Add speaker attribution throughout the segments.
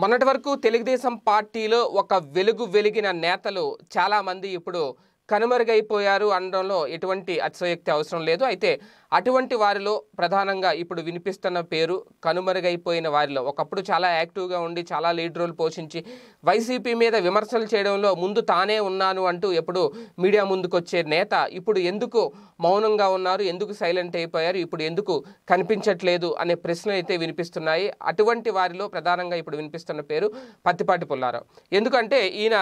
Speaker 1: మొన్నటి వరకు తెలుగుదేశం పార్టీలో ఒక వెలుగు వెలిగిన నేతలు చాలామంది ఇప్పుడు కనుమరుగైపోయారు అనడంలో ఎటువంటి అతిశయోక్తి అవసరం లేదు అయితే అటువంటి వారిలో ప్రధానంగా ఇప్పుడు వినిపిస్తున్న పేరు కనుమరుగైపోయిన వారిలో ఒకప్పుడు చాలా యాక్టివ్గా ఉండి చాలా లీడ్ రోల్ పోషించి వైసీపీ మీద విమర్శలు చేయడంలో ముందు తానే ఉన్నాను అంటూ ఎప్పుడు మీడియా ముందుకొచ్చే నేత ఇప్పుడు ఎందుకు మౌనంగా ఉన్నారు ఎందుకు సైలెంట్ అయిపోయారు ఇప్పుడు ఎందుకు కనిపించట్లేదు అనే ప్రశ్నలు అయితే వినిపిస్తున్నాయి అటువంటి వారిలో ప్రధానంగా ఇప్పుడు వినిపిస్తున్న పేరు పత్తిపాటి పుల్లారావు ఎందుకంటే ఈయన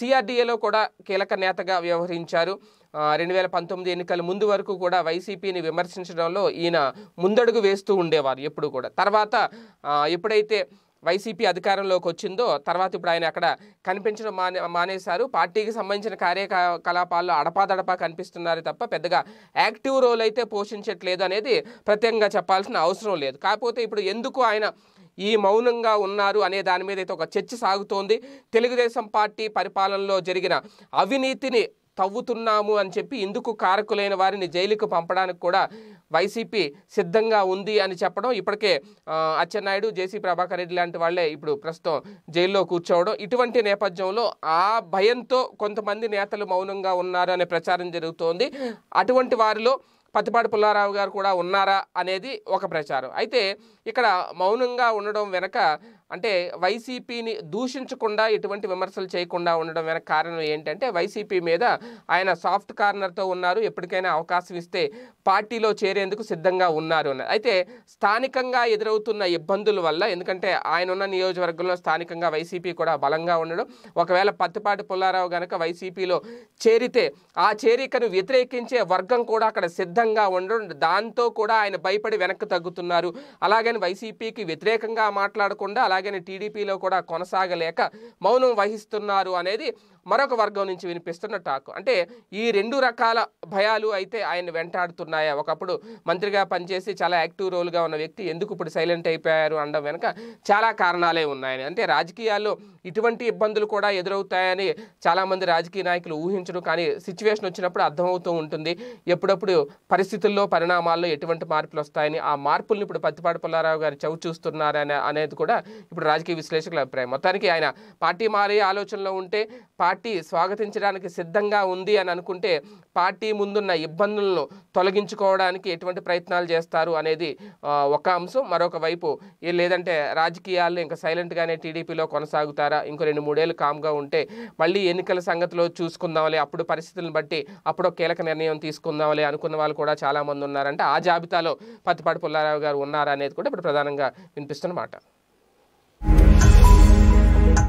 Speaker 1: సిఆర్డీఏలో కూడా కీలక నేతగా వ్యవహరించారు రెండు వేల పంతొమ్మిది ఎన్నికల ముందు వరకు కూడా వైసీపీని విమర్శించడంలో ఈయన ముందడుగు వేస్తూ ఉండేవారు ఎప్పుడు కూడా తర్వాత ఎప్పుడైతే వైసీపీ అధికారంలోకి వచ్చిందో తర్వాత ఇప్పుడు ఆయన అక్కడ కనిపించడం మానే మానేశారు పార్టీకి సంబంధించిన కార్యకలాపాల్లో అడపాదడపా కనిపిస్తున్నారు తప్ప పెద్దగా యాక్టివ్ రోల్ అయితే పోషించట్లేదు అనేది ప్రత్యేకంగా చెప్పాల్సిన అవసరం లేదు కాకపోతే ఇప్పుడు ఎందుకు ఆయన ఈ మౌనంగా ఉన్నారు అనే దాని మీద అయితే ఒక చర్చ సాగుతోంది తెలుగుదేశం పార్టీ పరిపాలనలో జరిగిన అవినీతిని తవ్వుతున్నాము అని చెప్పి ఇందుకు కారకులైన వారిని జైలుకు పంపడానికి కూడా వైసీపీ సిద్ధంగా ఉంది అని చెప్పడం ఇప్పటికే అచ్చెన్నాయుడు జేసీ ప్రభాకర్ రెడ్డి లాంటి వాళ్ళే ఇప్పుడు ప్రస్తుతం జైల్లో కూర్చోవడం ఇటువంటి నేపథ్యంలో ఆ భయంతో కొంతమంది నేతలు మౌనంగా ఉన్నారు అనే ప్రచారం జరుగుతోంది అటువంటి వారిలో పత్తిపాటి పుల్లారావు గారు కూడా ఉన్నారా అనేది ఒక ప్రచారం అయితే ఇక్కడ మౌనంగా ఉండడం వెనక అంటే వైసీపీని దూషించకుండా ఎటువంటి విమర్శలు చేయకుండా ఉండడం వెనక కారణం ఏంటంటే వైసీపీ మీద ఆయన సాఫ్ట్ కార్నర్తో ఉన్నారు ఎప్పటికైనా అవకాశం ఇస్తే పార్టీలో చేరేందుకు సిద్ధంగా ఉన్నారు అన్నారు అయితే స్థానికంగా ఎదురవుతున్న ఇబ్బందుల వల్ల ఎందుకంటే ఆయన ఉన్న నియోజకవర్గంలో స్థానికంగా వైసీపీ కూడా బలంగా ఉండడం ఒకవేళ పత్తిపాటి పుల్లారావు గనక వైసీపీలో చేరితే ఆ చేరికను వ్యతిరేకించే వర్గం కూడా అక్కడ సిద్ధంగా ఉండడం దాంతో కూడా ఆయన భయపడి వెనక్కి తగ్గుతున్నారు అలాగని వైసీపీకి వ్యతిరేకంగా మాట్లాడకుండా అలా అలాగని టీడీపీలో కూడా కొనసాగలేక మౌనం వహిస్తున్నారు అనేది మరొక వర్గం నుంచి వినిపిస్తున్న టాక్ అంటే ఈ రెండు రకాల భయాలు అయితే ఆయన వెంటాడుతున్నాయా ఒకప్పుడు మంత్రిగా పనిచేసి చాలా యాక్టివ్ రోల్గా ఉన్న వ్యక్తి ఎందుకు ఇప్పుడు సైలెంట్ అయిపోయారు అనడం వెనుక చాలా కారణాలే ఉన్నాయని అంటే రాజకీయాల్లో ఇటువంటి ఇబ్బందులు కూడా ఎదురవుతాయని చాలామంది రాజకీయ నాయకులు ఊహించడం కానీ సిచ్యువేషన్ వచ్చినప్పుడు అర్థమవుతూ ఉంటుంది ఎప్పుడప్పుడు పరిస్థితుల్లో పరిణామాల్లో ఎటువంటి మార్పులు వస్తాయని ఆ మార్పుల్ని ఇప్పుడు పత్తిపాటి పుల్లారావు గారు చవి చూస్తున్నారని అనేది కూడా ఇప్పుడు రాజకీయ విశ్లేషకుల అభిప్రాయం మొత్తానికి ఆయన పార్టీ మారే ఆలోచనలో ఉంటే పార్టీ పార్టీ స్వాగతించడానికి సిద్ధంగా ఉంది అని అనుకుంటే పార్టీ ముందున్న ఇబ్బందులను తొలగించుకోవడానికి ఎటువంటి ప్రయత్నాలు చేస్తారు అనేది ఒక అంశం మరొక వైపు లేదంటే రాజకీయాల్లో ఇంకా సైలెంట్గానే టీడీపీలో కొనసాగుతారా ఇంకో రెండు మూడేళ్ళు కామ్గా ఉంటే మళ్ళీ ఎన్నికల సంగతిలో చూసుకుందాంలే అప్పుడు పరిస్థితులను బట్టి అప్పుడు కీలక నిర్ణయం తీసుకుందాంలే అనుకున్న వాళ్ళు కూడా చాలామంది ఉన్నారంటే ఆ జాబితాలో పత్తిపాటి పుల్లారావు గారు ఉన్నారా అనేది కూడా ఇప్పుడు ప్రధానంగా వినిపిస్తున్నమాట